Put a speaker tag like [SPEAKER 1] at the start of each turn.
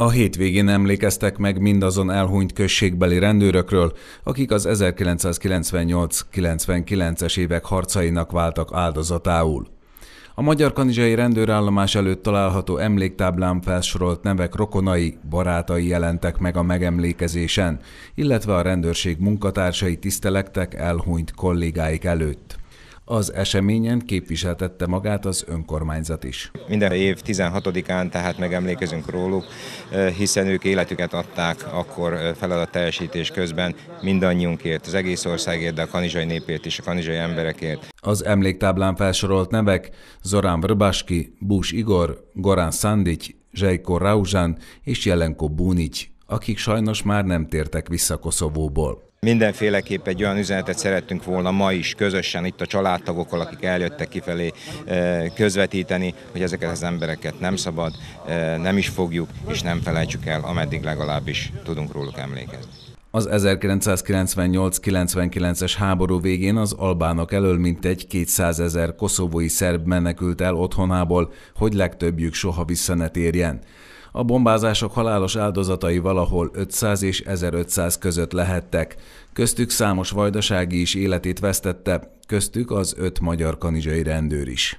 [SPEAKER 1] A hétvégén emlékeztek meg mindazon elhunyt községbeli rendőrökről, akik az 1998-99-es évek harcainak váltak áldozatául. A magyar kanizsai rendőrállomás előtt található emléktáblán felsorolt nevek rokonai, barátai jelentek meg a megemlékezésen, illetve a rendőrség munkatársai tisztelektek elhunyt kollégáik előtt. Az eseményen képviseltette magát az önkormányzat is.
[SPEAKER 2] Minden év 16-án tehát megemlékezünk róluk, eh, hiszen ők életüket adták akkor eh, feladat teljesítés közben mindannyiunkért, az egész országért, de a kanizsai népért és a kanizsai emberekért. Az emléktáblán felsorolt nevek
[SPEAKER 1] Zorán Vrbáski, Bús Igor, Gorán Szandics, Zsejko Rauzsán és Jelenko Búnic, akik sajnos már nem tértek vissza Koszovóból.
[SPEAKER 2] Mindenféleképp egy olyan üzenetet szerettünk volna ma is közösen itt a családtagokkal, akik eljöttek kifelé eh, közvetíteni, hogy ezeket az embereket nem szabad, eh, nem is fogjuk, és nem felejtsük el, ameddig legalábbis tudunk róluk emlékezni.
[SPEAKER 1] Az 1998-99-es háború végén az albánok elől mintegy 200 ezer koszovói szerb menekült el otthonából, hogy legtöbbjük soha vissza ne térjen. A bombázások halálos áldozatai valahol 500 és 1500 között lehettek. Köztük számos vajdasági is életét vesztette, köztük az öt magyar kanizsai rendőr is.